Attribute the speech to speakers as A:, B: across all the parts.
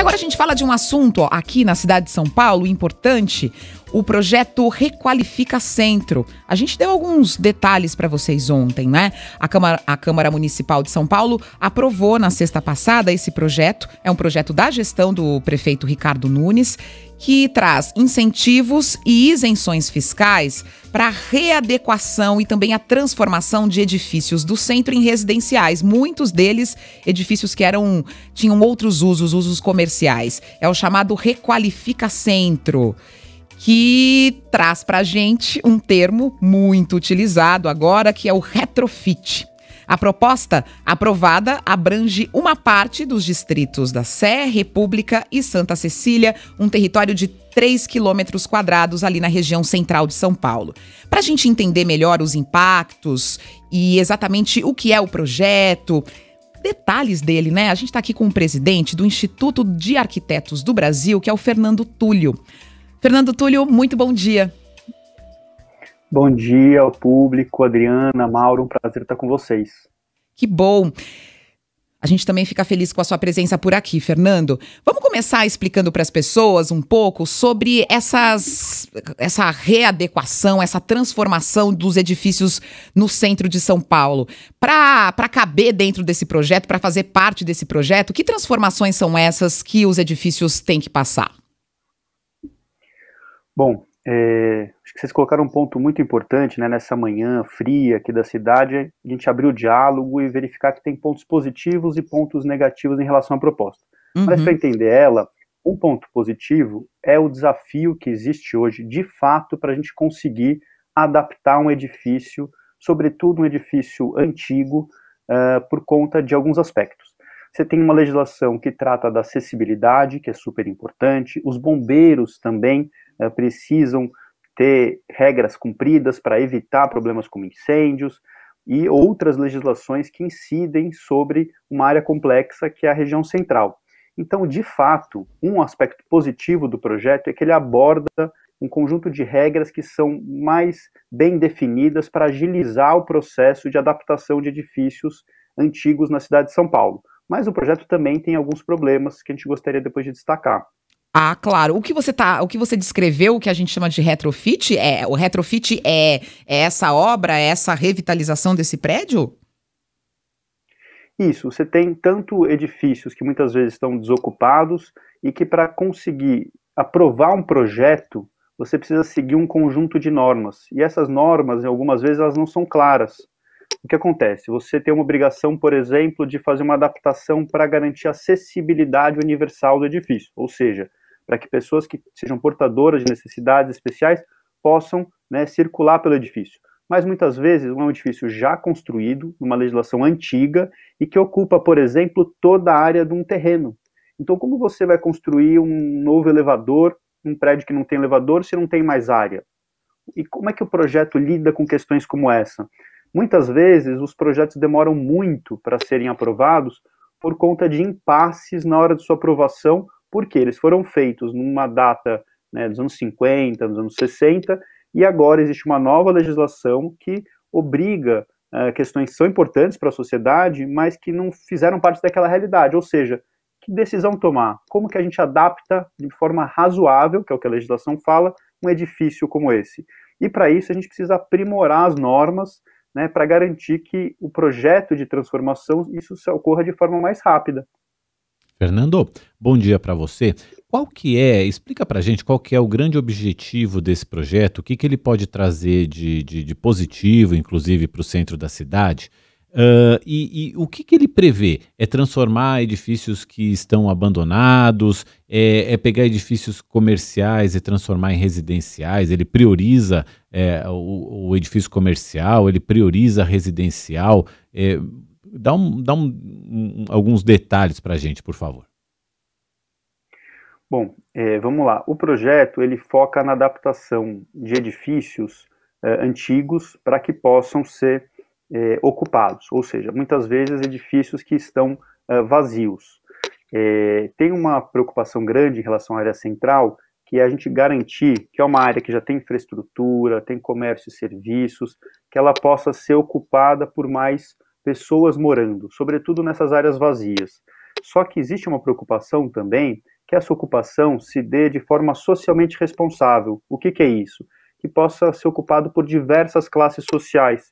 A: E agora a gente fala de um assunto ó, aqui na cidade de São Paulo importante, o projeto Requalifica Centro. A gente deu alguns detalhes para vocês ontem, né? A Câmara, a Câmara Municipal de São Paulo aprovou na sexta passada esse projeto. É um projeto da gestão do prefeito Ricardo Nunes que traz incentivos e isenções fiscais para a readequação e também a transformação de edifícios do centro em residenciais, muitos deles edifícios que eram tinham outros usos, usos comerciais. É o chamado Requalifica Centro que traz para a gente um termo muito utilizado agora, que é o retrofit. A proposta aprovada abrange uma parte dos distritos da Sé, República e Santa Cecília, um território de 3 quilômetros quadrados ali na região central de São Paulo. Para a gente entender melhor os impactos e exatamente o que é o projeto, detalhes dele, né? A gente está aqui com o presidente do Instituto de Arquitetos do Brasil, que é o Fernando Túlio. Fernando Túlio, muito bom dia.
B: Bom dia ao público, Adriana, Mauro, um prazer estar com vocês.
A: Que bom. A gente também fica feliz com a sua presença por aqui, Fernando. Vamos começar explicando para as pessoas um pouco sobre essas, essa readequação, essa transformação dos edifícios no centro de São Paulo. Para caber dentro desse projeto, para fazer parte desse projeto, que transformações são essas que os edifícios têm que passar?
B: Bom, é, acho que vocês colocaram um ponto muito importante né, nessa manhã fria aqui da cidade, a gente abrir o diálogo e verificar que tem pontos positivos e pontos negativos em relação à proposta. Uhum. Mas para entender ela, um ponto positivo é o desafio que existe hoje, de fato, para a gente conseguir adaptar um edifício, sobretudo um edifício antigo, uh, por conta de alguns aspectos. Você tem uma legislação que trata da acessibilidade, que é super importante, os bombeiros também eh, precisam ter regras cumpridas para evitar problemas como incêndios e outras legislações que incidem sobre uma área complexa que é a região central. Então, de fato, um aspecto positivo do projeto é que ele aborda um conjunto de regras que são mais bem definidas para agilizar o processo de adaptação de edifícios antigos na cidade de São Paulo. Mas o projeto também tem alguns problemas que a gente gostaria depois de destacar.
A: Ah, claro. O que você tá, o que você descreveu, o que a gente chama de retrofit, é o retrofit é, é essa obra, é essa revitalização desse prédio?
B: Isso. Você tem tanto edifícios que muitas vezes estão desocupados e que para conseguir aprovar um projeto você precisa seguir um conjunto de normas e essas normas, algumas vezes, elas não são claras. O que acontece? Você tem uma obrigação, por exemplo, de fazer uma adaptação para garantir acessibilidade universal do edifício, ou seja, para que pessoas que sejam portadoras de necessidades especiais possam né, circular pelo edifício. Mas muitas vezes é um edifício já construído, numa legislação antiga, e que ocupa, por exemplo, toda a área de um terreno. Então, como você vai construir um novo elevador, um prédio que não tem elevador, se não tem mais área? E como é que o projeto lida com questões como essa? Muitas vezes os projetos demoram muito para serem aprovados por conta de impasses na hora de sua aprovação porque eles foram feitos numa data né, dos anos 50, dos anos 60, e agora existe uma nova legislação que obriga uh, questões que são importantes para a sociedade, mas que não fizeram parte daquela realidade, ou seja, que decisão tomar? Como que a gente adapta de forma razoável, que é o que a legislação fala, um edifício como esse? E para isso a gente precisa aprimorar as normas né, para garantir que o projeto de transformação isso ocorra de forma mais rápida.
C: Fernando, bom dia para você. Qual que é, explica para a gente qual que é o grande objetivo desse projeto, o que, que ele pode trazer de, de, de positivo, inclusive, para o centro da cidade, uh, e, e, o que, que ele prevê? É transformar edifícios que estão abandonados, é, é pegar edifícios comerciais e transformar em residenciais, ele prioriza é, o, o, edifício comercial, ele prioriza residencial, é, Dá, um, dá um, um, alguns detalhes para a gente, por favor.
B: Bom, é, vamos lá. O projeto ele foca na adaptação de edifícios é, antigos para que possam ser é, ocupados, ou seja, muitas vezes edifícios que estão é, vazios. É, tem uma preocupação grande em relação à área central, que é a gente garantir que é uma área que já tem infraestrutura, tem comércio e serviços, que ela possa ser ocupada por mais pessoas morando, sobretudo nessas áreas vazias. Só que existe uma preocupação também que essa ocupação se dê de forma socialmente responsável. O que, que é isso? Que possa ser ocupado por diversas classes sociais,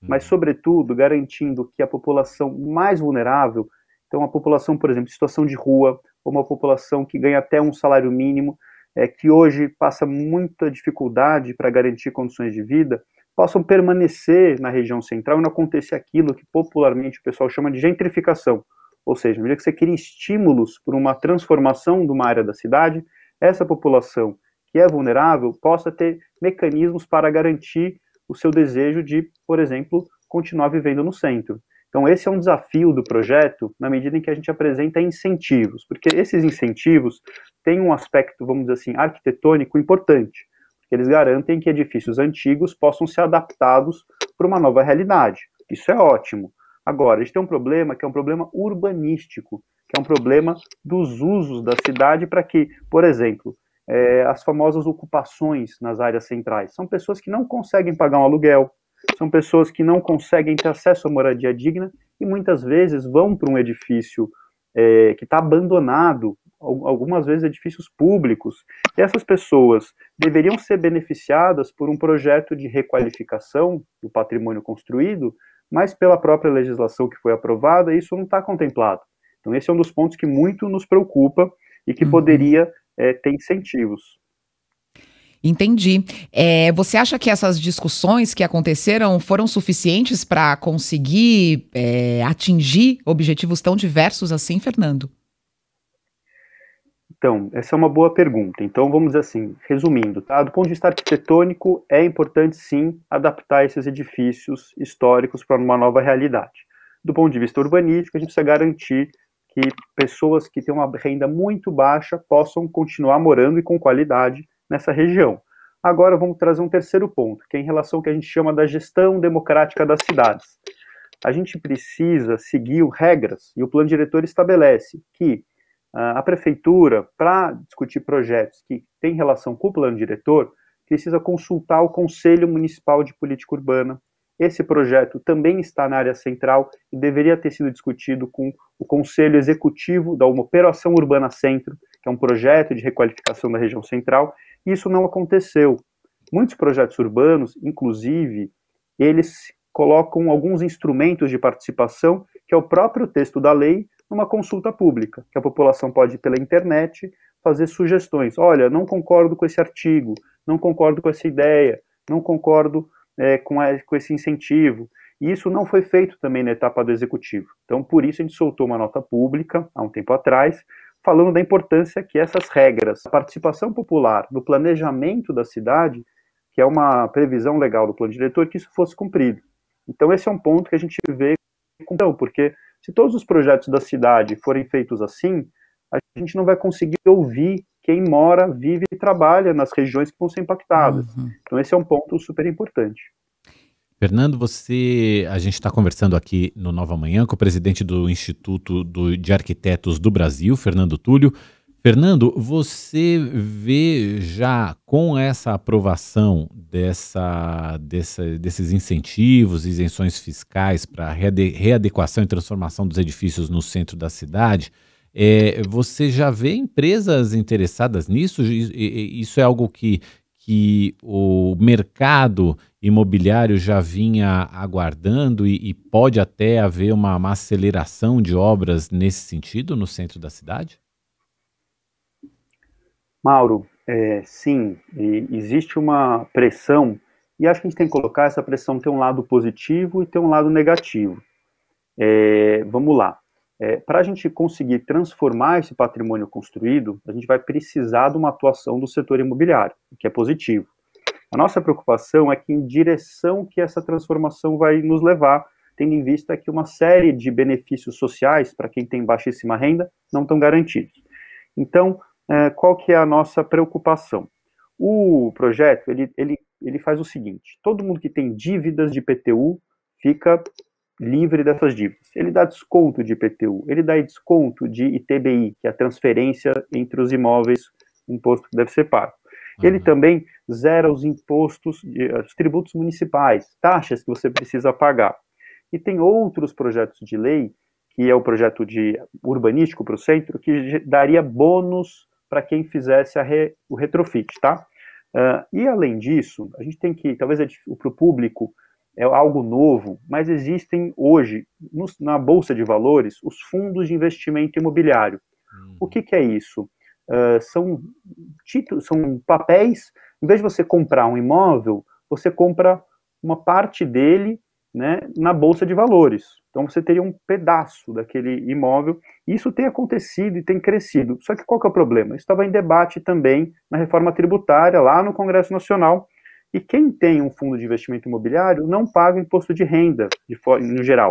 B: mas, uhum. sobretudo, garantindo que a população mais vulnerável então, a população, por exemplo, em situação de rua, ou uma população que ganha até um salário mínimo, é, que hoje passa muita dificuldade para garantir condições de vida, possam permanecer na região central e não acontecer aquilo que popularmente o pessoal chama de gentrificação. Ou seja, na medida que você cria estímulos para uma transformação de uma área da cidade, essa população que é vulnerável possa ter mecanismos para garantir o seu desejo de, por exemplo, continuar vivendo no centro. Então, esse é um desafio do projeto na medida em que a gente apresenta incentivos, porque esses incentivos têm um aspecto, vamos dizer assim, arquitetônico importante eles garantem que edifícios antigos possam ser adaptados para uma nova realidade. Isso é ótimo. Agora, a gente tem um problema que é um problema urbanístico, que é um problema dos usos da cidade para que, por exemplo, é, as famosas ocupações nas áreas centrais. São pessoas que não conseguem pagar um aluguel, são pessoas que não conseguem ter acesso a moradia digna e muitas vezes vão para um edifício é, que está abandonado algumas vezes edifícios públicos. E essas pessoas deveriam ser beneficiadas por um projeto de requalificação do patrimônio construído, mas pela própria legislação que foi aprovada, isso não está contemplado. Então, esse é um dos pontos que muito nos preocupa e que uhum. poderia é, ter incentivos.
A: Entendi. É, você acha que essas discussões que aconteceram foram suficientes para conseguir é, atingir objetivos tão diversos assim, Fernando?
B: Então, essa é uma boa pergunta. Então, vamos assim, resumindo, tá? Do ponto de vista arquitetônico, é importante sim adaptar esses edifícios históricos para uma nova realidade. Do ponto de vista urbanístico, a gente precisa garantir que pessoas que têm uma renda muito baixa possam continuar morando e com qualidade nessa região. Agora vamos trazer um terceiro ponto, que é em relação ao que a gente chama da gestão democrática das cidades. A gente precisa seguir regras, e o plano diretor estabelece que ah, a prefeitura, para discutir projetos que têm relação com o plano diretor, precisa consultar o Conselho Municipal de Política Urbana. Esse projeto também está na área central e deveria ter sido discutido com o Conselho Executivo da Operação Urbana Centro, que é um projeto de requalificação da região central, e isso não aconteceu. Muitos projetos urbanos, inclusive, eles colocam alguns instrumentos de participação, que é o próprio texto da lei, numa consulta pública, que a população pode, pela internet, fazer sugestões. Olha, não concordo com esse artigo, não concordo com essa ideia, não concordo é, com, a, com esse incentivo. E isso não foi feito também na etapa do executivo. Então, por isso, a gente soltou uma nota pública, há um tempo atrás, falando da importância que essas regras, a participação popular no planejamento da cidade, que é uma previsão legal do plano diretor, que isso fosse cumprido. Então, esse é um ponto que a gente vê, então, porque se todos os projetos da cidade forem feitos assim, a gente não vai conseguir ouvir quem mora, vive e trabalha nas regiões que vão ser impactadas. Uhum. Então esse é um ponto super importante.
C: Fernando, você, a gente está conversando aqui no Nova Manhã com o presidente do Instituto do, de Arquitetos do Brasil, Fernando Túlio. Fernando, você vê já com essa aprovação dessa, dessa desses incentivos, isenções fiscais para reade, readequação e transformação dos edifícios no centro da cidade, é, você já vê empresas interessadas nisso? Isso é algo que, que o mercado imobiliário já vinha aguardando e, e pode até haver uma, uma aceleração de obras nesse sentido no centro da cidade?
B: Mauro, é, sim, existe uma pressão, e acho que a gente tem que colocar essa pressão tem um lado positivo e tem um lado negativo. É, vamos lá. É, Para a gente conseguir transformar esse patrimônio construído, a gente vai precisar de uma atuação do setor imobiliário, que é positivo. A nossa preocupação é que em direção que essa transformação vai nos levar, tendo em vista que uma série de benefícios sociais para quem tem baixíssima renda não estão garantidos. Então, é, qual que é a nossa preocupação? O projeto, ele, ele, ele faz o seguinte, todo mundo que tem dívidas de IPTU fica livre dessas dívidas. Ele dá desconto de IPTU, ele dá desconto de ITBI, que é a transferência entre os imóveis, imposto que deve ser pago. Uhum. Ele também zera os impostos, eh, os tributos municipais, taxas que você precisa pagar. E tem outros projetos de lei, que é o projeto de urbanístico para o centro, que daria bônus para quem fizesse re, o retrofit, tá? Uh, e além disso, a gente tem que, talvez é para o público é algo novo, mas existem hoje no, na bolsa de valores os fundos de investimento imobiliário. Uhum. O que, que, é isso? Uh, são títulos, são papéis. Em vez de você comprar um imóvel, você compra uma parte dele, né, na bolsa de valores. Então você teria um pedaço daquele imóvel. E isso tem acontecido e tem crescido. Só que qual que é o problema? Isso estava em debate também na reforma tributária lá no Congresso Nacional. E quem tem um fundo de investimento imobiliário não paga imposto de renda, de no geral.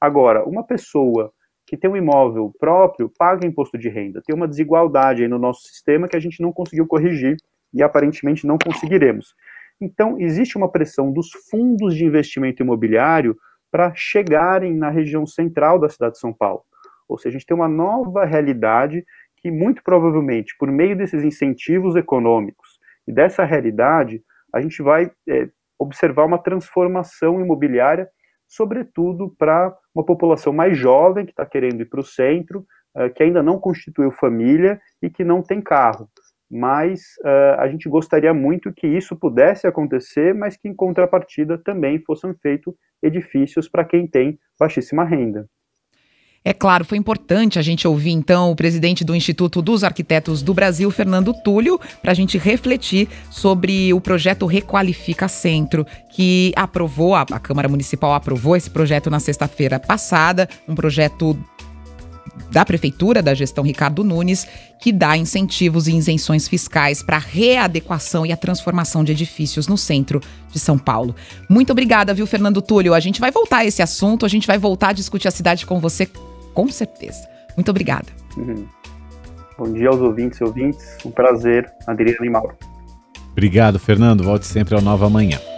B: Agora, uma pessoa que tem um imóvel próprio paga imposto de renda. Tem uma desigualdade aí no nosso sistema que a gente não conseguiu corrigir e aparentemente não conseguiremos. Então, existe uma pressão dos fundos de investimento imobiliário para chegarem na região central da cidade de São Paulo. Ou seja, a gente tem uma nova realidade que, muito provavelmente, por meio desses incentivos econômicos e dessa realidade, a gente vai é, observar uma transformação imobiliária, sobretudo para uma população mais jovem que está querendo ir para o centro, é, que ainda não constituiu família e que não tem carro mas uh, a gente gostaria muito que isso pudesse acontecer, mas que em contrapartida também fossem feitos edifícios para quem tem baixíssima
A: renda. É claro, foi importante a gente ouvir então o presidente do Instituto dos Arquitetos do Brasil, Fernando Túlio, para a gente refletir sobre o projeto Requalifica Centro, que aprovou, a, Câmara Municipal aprovou esse projeto na sexta-feira passada, um projeto da prefeitura, da gestão Ricardo Nunes, que dá incentivos e isenções fiscais para a readequação e a transformação de edifícios no centro de São Paulo. Muito obrigada, viu, Fernando Túlio? A gente vai voltar a esse assunto, a gente vai voltar a discutir a cidade com você, com certeza. Muito obrigada.
B: Uhum. Bom dia aos ouvintes e ouvintes. Um prazer, Adriana e Mauro.
C: Obrigado, Fernando. Volte sempre ao Nova Manhã.